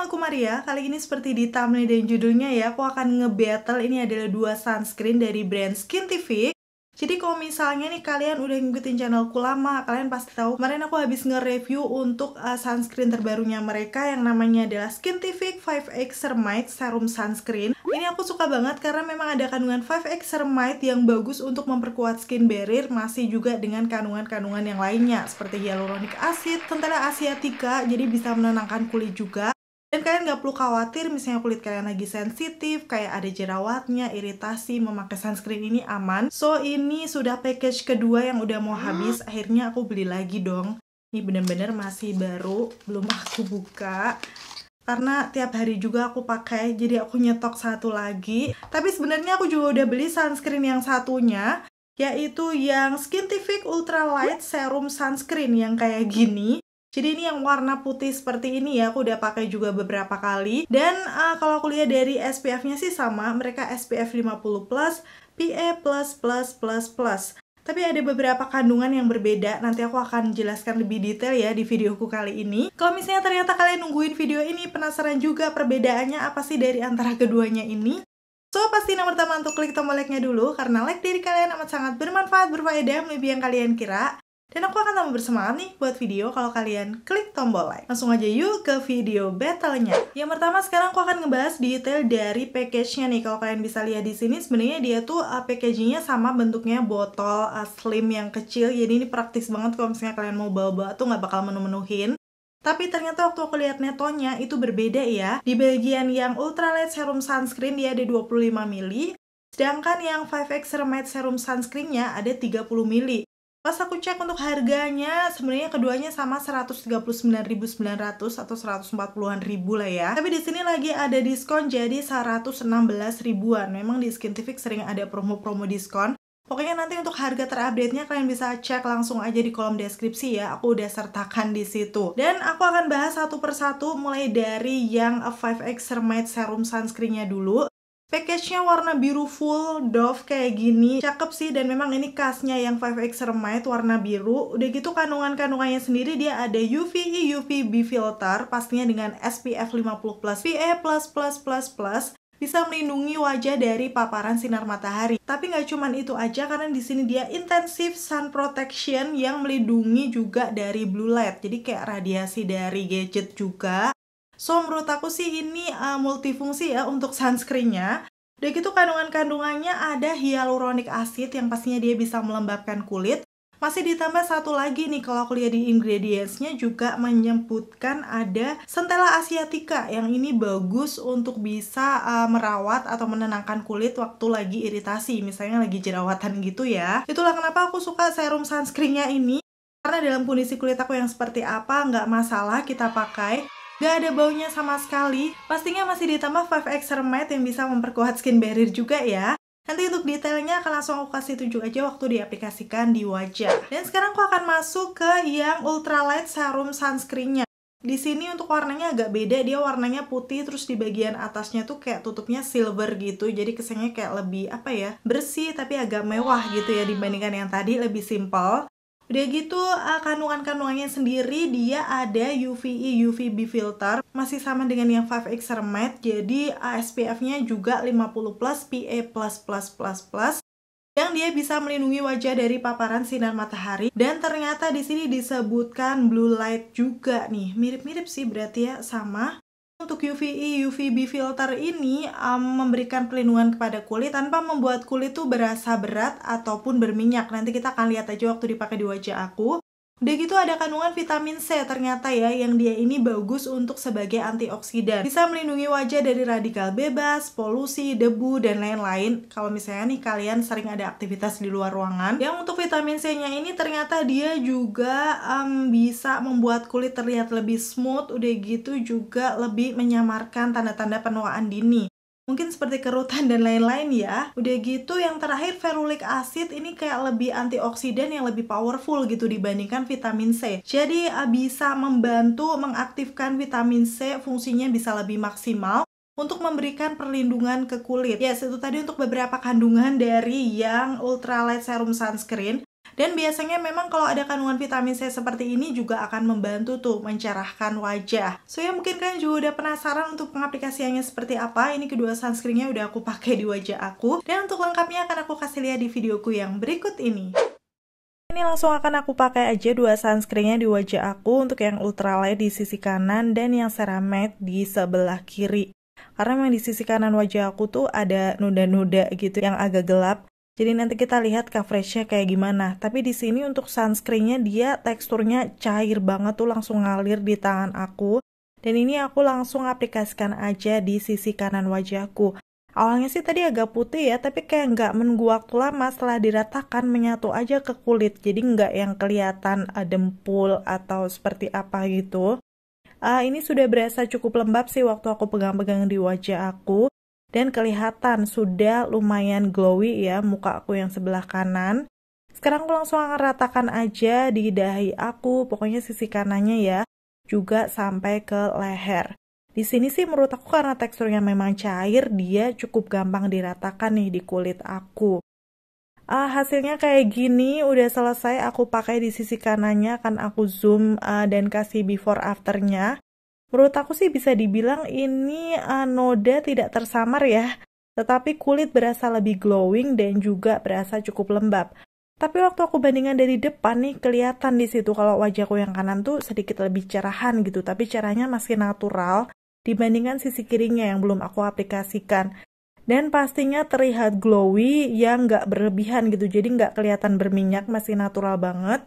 channel aku Maria, kali ini seperti di thumbnail dan judulnya ya, aku akan ngebattle ini adalah dua sunscreen dari brand Skin Jadi kalau misalnya nih kalian udah ngikutin channelku lama, kalian pasti tahu kemarin aku habis nge-review untuk uh, sunscreen terbarunya mereka yang namanya adalah Skintific 5X Ceramide Serum Sunscreen. Ini aku suka banget karena memang ada kandungan 5X Ceramide yang bagus untuk memperkuat skin barrier masih juga dengan kandungan-kandungan yang lainnya seperti hyaluronic acid, tentara asiatica jadi bisa menenangkan kulit juga. Dan kalian nggak perlu khawatir misalnya kulit kalian lagi sensitif, kayak ada jerawatnya, iritasi, memakai sunscreen ini aman. So ini sudah package kedua yang udah mau ah. habis, akhirnya aku beli lagi dong. Ini bener-bener masih baru, belum aku buka karena tiap hari juga aku pakai jadi aku nyetok satu lagi tapi sebenarnya aku juga udah beli sunscreen yang satunya yaitu yang Skintific Ultralight Serum Sunscreen yang kayak gini jadi ini yang warna putih seperti ini ya, aku udah pakai juga beberapa kali. Dan uh, kalau aku lihat dari SPF-nya sih sama, mereka SPF 50+, plus, PA+++++. E Tapi ada beberapa kandungan yang berbeda, nanti aku akan jelaskan lebih detail ya di videoku kali ini. Kalau misalnya ternyata kalian nungguin video ini, penasaran juga perbedaannya apa sih dari antara keduanya ini? So, pasti nomor pertama untuk klik tombol like-nya dulu, karena like dari kalian amat sangat bermanfaat, berfaedah, lebih yang kalian kira. Dan aku akan tambah bersemangat nih buat video kalau kalian klik tombol like. Langsung aja yuk ke video battlenya Yang pertama sekarang aku akan ngebahas detail dari package-nya nih. Kalau kalian bisa lihat di sini sebenarnya dia tuh uh, packaging sama bentuknya botol uh, slim yang kecil. Jadi ini praktis banget kalau misalnya kalian mau bawa-bawa tuh nggak bakal menu-menuhin. Tapi ternyata waktu aku lihat netonya itu berbeda ya. Di bagian yang ultralight serum sunscreen dia ada 25 mili sedangkan yang 5X Ceramide Serum sunscreennya nya ada 30 mili Pas aku cek untuk harganya, sebenarnya keduanya sama 139.900 atau 140-an ribu lah ya. Tapi di sini lagi ada diskon jadi 116 ribuan. Memang di Skintific sering ada promo-promo diskon. Pokoknya nanti untuk harga terupdate-nya kalian bisa cek langsung aja di kolom deskripsi ya. Aku udah sertakan di situ. Dan aku akan bahas satu persatu mulai dari yang 5 X Cermate Serum Sunscreen-nya dulu. Package-nya warna biru full, Dove kayak gini. Cakep sih dan memang ini khasnya yang 5X Remite warna biru. Udah gitu kandungan-kandungannya sendiri dia ada UVE UVB filter pastinya dengan SPF 50+, PA++++, bisa melindungi wajah dari paparan sinar matahari. Tapi nggak cuma itu aja karena di sini dia intensif sun protection yang melindungi juga dari blue light. Jadi kayak radiasi dari gadget juga. So menurut aku sih ini uh, multifungsi ya untuk sunscreennya. Udah gitu kandungan-kandungannya ada hyaluronic acid yang pastinya dia bisa melembabkan kulit. Masih ditambah satu lagi nih kalau aku lihat di ingredientsnya juga menyebutkan ada centella asiatica yang ini bagus untuk bisa uh, merawat atau menenangkan kulit waktu lagi iritasi misalnya lagi jerawatan gitu ya. Itulah kenapa aku suka serum sunscreennya ini karena dalam kondisi kulit aku yang seperti apa nggak masalah kita pakai Gak ada baunya sama sekali. Pastinya masih ditambah 5X Hermite yang bisa memperkuat skin barrier juga ya. Nanti untuk detailnya akan langsung aku kasih tunjuk aja waktu diaplikasikan di wajah. Dan sekarang aku akan masuk ke yang ultralight serum sunscreennya. Di sini untuk warnanya agak beda, dia warnanya putih terus di bagian atasnya tuh kayak tutupnya silver gitu. Jadi kesannya kayak lebih apa ya? bersih tapi agak mewah gitu ya dibandingkan yang tadi lebih simple. Udah gitu uh, kandungan-kandungannya sendiri dia ada UVE UVB filter masih sama dengan yang 5X Cermat jadi SPF-nya juga 50 plus PA e plus plus plus plus yang dia bisa melindungi wajah dari paparan sinar matahari dan ternyata di sini disebutkan blue light juga nih mirip-mirip sih berarti ya sama untuk UVE, UVB e filter ini um, memberikan pelindungan kepada kulit tanpa membuat kulit tuh berasa berat ataupun berminyak. Nanti kita akan lihat aja waktu dipakai di wajah aku. Udah gitu ada kandungan vitamin C ternyata ya yang dia ini bagus untuk sebagai antioksidan. Bisa melindungi wajah dari radikal bebas, polusi, debu, dan lain-lain. Kalau misalnya nih kalian sering ada aktivitas di luar ruangan. Yang untuk vitamin C-nya ini ternyata dia juga um, bisa membuat kulit terlihat lebih smooth. Udah gitu juga lebih menyamarkan tanda-tanda penuaan dini mungkin seperti kerutan dan lain-lain ya. Udah gitu yang terakhir ferulic acid ini kayak lebih antioksidan yang lebih powerful gitu dibandingkan vitamin C. Jadi eh, bisa membantu mengaktifkan vitamin C fungsinya bisa lebih maksimal untuk memberikan perlindungan ke kulit. Yes, itu tadi untuk beberapa kandungan dari yang ultralight serum sunscreen. Dan biasanya memang kalau ada kandungan vitamin C seperti ini juga akan membantu tuh mencerahkan wajah. So ya mungkin kalian juga udah penasaran untuk pengaplikasiannya seperti apa. Ini kedua sunscreennya udah aku pakai di wajah aku. Dan untuk lengkapnya akan aku kasih lihat di videoku yang berikut ini. Ini langsung akan aku pakai aja dua sunscreennya di wajah aku untuk yang ultralight di sisi kanan dan yang ceramide di sebelah kiri. Karena memang di sisi kanan wajah aku tuh ada noda-noda gitu yang agak gelap jadi nanti kita lihat coveragenya kayak gimana. Tapi di sini untuk sunscreennya dia teksturnya cair banget tuh langsung ngalir di tangan aku. Dan ini aku langsung aplikasikan aja di sisi kanan wajahku. Awalnya sih tadi agak putih ya, tapi kayak nggak menunggu waktu lama setelah diratakan menyatu aja ke kulit. Jadi nggak yang kelihatan eh, dempul atau seperti apa gitu. Uh, ini sudah berasa cukup lembab sih waktu aku pegang-pegang di wajah aku dan kelihatan sudah lumayan glowy ya muka aku yang sebelah kanan. Sekarang aku langsung akan ratakan aja di dahi aku, pokoknya sisi kanannya ya, juga sampai ke leher. Di sini sih menurut aku karena teksturnya memang cair, dia cukup gampang diratakan nih di kulit aku. Uh, hasilnya kayak gini, udah selesai aku pakai di sisi kanannya, akan aku zoom uh, dan kasih before afternya. Menurut aku sih bisa dibilang ini eh, noda tidak tersamar ya, tetapi kulit berasa lebih glowing dan juga berasa cukup lembab. Tapi waktu aku bandingan dari depan nih kelihatan di situ kalau wajahku yang kanan tuh sedikit lebih cerahan gitu, tapi caranya masih natural dibandingkan sisi kirinya yang belum aku aplikasikan. Dan pastinya terlihat glowy yang nggak berlebihan gitu, jadi nggak kelihatan berminyak, masih natural banget.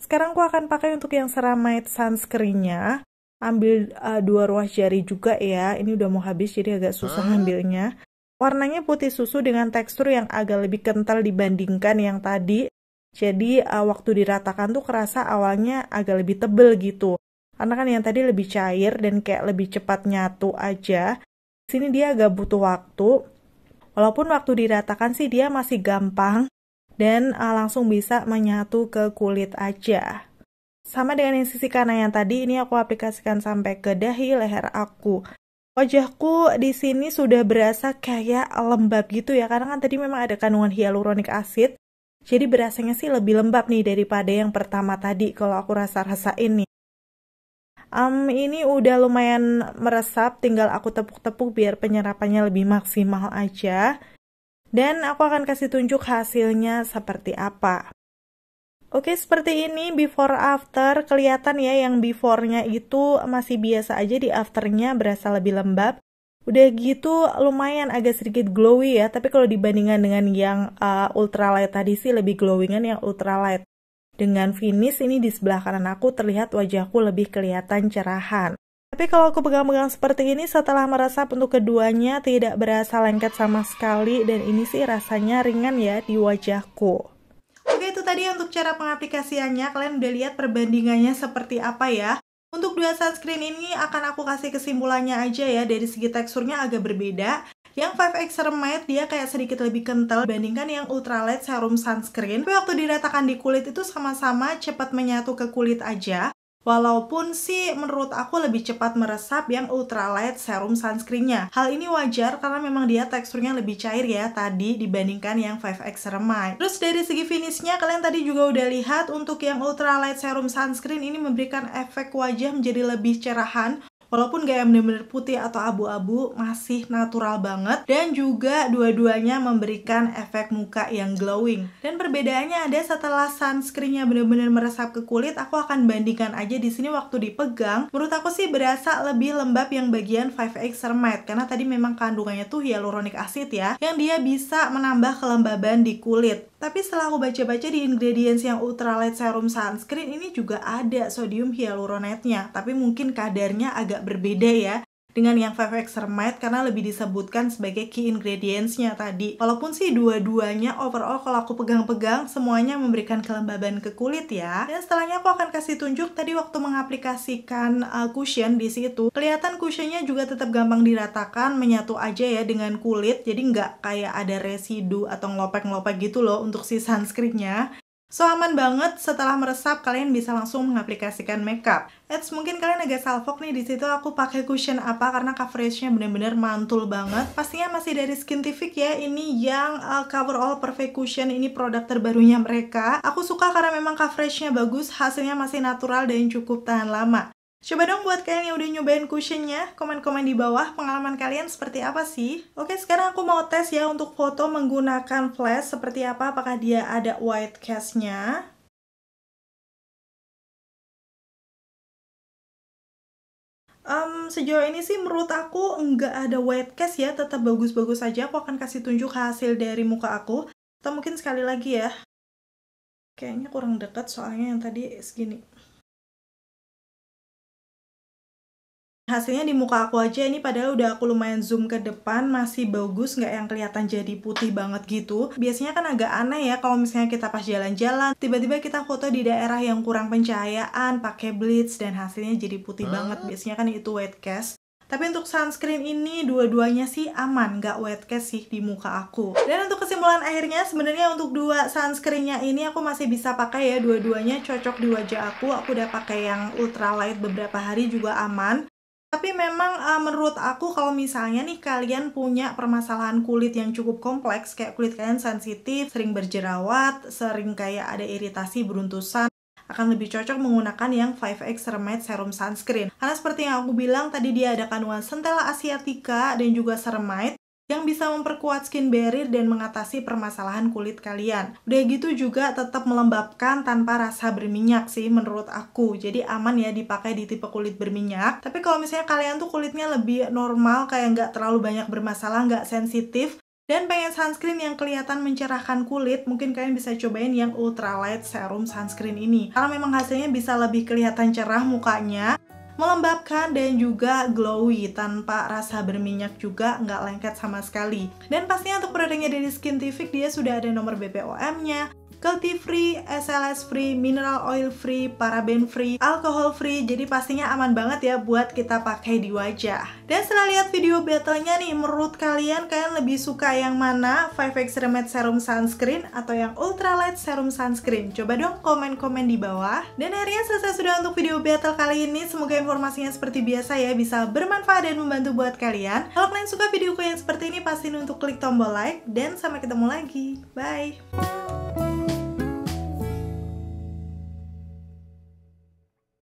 Sekarang aku akan pakai untuk yang sunscreen sunscreennya ambil uh, dua ruas jari juga ya. Ini udah mau habis jadi agak susah huh? Ah. ambilnya. Warnanya putih susu dengan tekstur yang agak lebih kental dibandingkan yang tadi. Jadi uh, waktu diratakan tuh kerasa awalnya agak lebih tebel gitu. Karena kan yang tadi lebih cair dan kayak lebih cepat nyatu aja. Sini dia agak butuh waktu. Walaupun waktu diratakan sih dia masih gampang dan uh, langsung bisa menyatu ke kulit aja. Sama dengan yang sisi kanan yang tadi, ini aku aplikasikan sampai ke dahi leher aku. Wajahku di sini sudah berasa kayak lembab gitu ya, karena kan tadi memang ada kandungan hyaluronic acid. Jadi berasanya sih lebih lembab nih daripada yang pertama tadi kalau aku rasa-rasain nih. Um, ini udah lumayan meresap, tinggal aku tepuk-tepuk biar penyerapannya lebih maksimal aja. Dan aku akan kasih tunjuk hasilnya seperti apa. Oke, seperti ini before after. Kelihatan ya yang beforenya itu masih biasa aja di afternya berasa lebih lembab. Udah gitu lumayan agak sedikit glowy ya, tapi kalau dibandingkan dengan yang uh, ultralight tadi sih lebih glowingan yang ultralight. Dengan finish ini di sebelah kanan aku terlihat wajahku lebih kelihatan cerahan. Tapi kalau aku pegang-pegang seperti ini setelah meresap untuk keduanya tidak berasa lengket sama sekali dan ini sih rasanya ringan ya di wajahku tadi untuk cara pengaplikasiannya, kalian udah lihat perbandingannya seperti apa ya. Untuk dua sunscreen ini akan aku kasih kesimpulannya aja ya, dari segi teksturnya agak berbeda. Yang 5X Serum Matte dia kayak sedikit lebih kental bandingkan yang Ultralight Serum Sunscreen. Tapi waktu diratakan di kulit itu sama-sama cepat menyatu ke kulit aja. Walaupun sih menurut aku lebih cepat meresap yang ultralight serum sunscreennya. Hal ini wajar karena memang dia teksturnya lebih cair ya tadi dibandingkan yang 5X Ceramide. Terus dari segi finishnya kalian tadi juga udah lihat untuk yang ultralight serum sunscreen ini memberikan efek wajah menjadi lebih cerahan walaupun gak yang bener-bener putih atau abu-abu masih natural banget dan juga dua-duanya memberikan efek muka yang glowing dan perbedaannya ada setelah sunscreennya bener-bener meresap ke kulit aku akan bandingkan aja di sini waktu dipegang menurut aku sih berasa lebih lembab yang bagian 5X Cermite karena tadi memang kandungannya tuh hyaluronic acid ya yang dia bisa menambah kelembaban di kulit tapi setelah aku baca-baca di ingredients yang ultralight serum sunscreen ini juga ada sodium hyaluronate-nya, tapi mungkin kadarnya agak berbeda ya dengan yang 5X Termite karena lebih disebutkan sebagai key ingredients-nya tadi. Walaupun sih dua-duanya overall kalau aku pegang-pegang semuanya memberikan kelembaban ke kulit ya. Dan setelahnya aku akan kasih tunjuk tadi waktu mengaplikasikan uh, cushion di situ. Kelihatan cushionnya juga tetap gampang diratakan, menyatu aja ya dengan kulit. Jadi nggak kayak ada residu atau ngelopek-ngelopek gitu loh untuk si sunscreen-nya. So, aman banget setelah meresap kalian bisa langsung mengaplikasikan makeup. Eits, mungkin kalian agak salfok nih di situ aku pakai cushion apa karena coveragenya bener-bener mantul banget. Pastinya masih dari Skintific ya, ini yang uh, cover all perfect cushion, ini produk terbarunya mereka. Aku suka karena memang coveragenya bagus, hasilnya masih natural dan cukup tahan lama. Coba dong buat kalian yang udah nyobain cushionnya, komen-komen di bawah pengalaman kalian seperti apa sih? Oke, sekarang aku mau tes ya untuk foto menggunakan flash seperti apa, apakah dia ada white cast-nya. Um, sejauh ini sih menurut aku nggak ada white cast ya, tetap bagus-bagus saja. -bagus aku akan kasih tunjuk hasil dari muka aku. Atau mungkin sekali lagi ya. Kayaknya kurang dekat soalnya yang tadi segini. hasilnya di muka aku aja ini padahal udah aku lumayan zoom ke depan masih bagus nggak yang kelihatan jadi putih banget gitu biasanya kan agak aneh ya kalau misalnya kita pas jalan-jalan tiba-tiba kita foto di daerah yang kurang pencahayaan pakai blitz dan hasilnya jadi putih hmm. banget biasanya kan itu wet cast tapi untuk sunscreen ini dua-duanya sih aman, nggak wet case sih di muka aku. Dan untuk kesimpulan akhirnya sebenarnya untuk dua sunscreennya ini aku masih bisa pakai ya dua-duanya cocok di wajah aku. Aku udah pakai yang ultralight beberapa hari juga aman. Tapi memang uh, menurut aku kalau misalnya nih kalian punya permasalahan kulit yang cukup kompleks kayak kulit kalian sensitif, sering berjerawat, sering kayak ada iritasi beruntusan akan lebih cocok menggunakan yang 5X Ceramide Serum Sunscreen. Karena seperti yang aku bilang tadi dia ada kandungan centella asiatica dan juga Ceramide yang bisa memperkuat skin barrier dan mengatasi permasalahan kulit kalian. Udah gitu juga tetap melembabkan tanpa rasa berminyak sih menurut aku. Jadi aman ya dipakai di tipe kulit berminyak. Tapi kalau misalnya kalian tuh kulitnya lebih normal kayak nggak terlalu banyak bermasalah, nggak sensitif, dan pengen sunscreen yang kelihatan mencerahkan kulit, mungkin kalian bisa cobain yang ultralight serum sunscreen ini. Karena memang hasilnya bisa lebih kelihatan cerah mukanya, melembabkan dan juga glowy tanpa rasa berminyak juga nggak lengket sama sekali dan pastinya untuk produknya dari Skin TV dia sudah ada nomor BPOM nya cruelty free, SLS free, mineral oil free, paraben free, Alcohol free jadi pastinya aman banget ya buat kita pakai di wajah dan setelah lihat video battlenya nih menurut kalian kalian lebih suka yang mana 5x Remed Serum Sunscreen atau yang Ultralight Serum Sunscreen coba dong komen-komen di bawah dan akhirnya selesai sudah untuk video battle kali ini semoga informasinya seperti biasa ya bisa bermanfaat dan membantu buat kalian kalau kalian suka videoku yang seperti ini pastiin untuk klik tombol like dan sampai ketemu lagi bye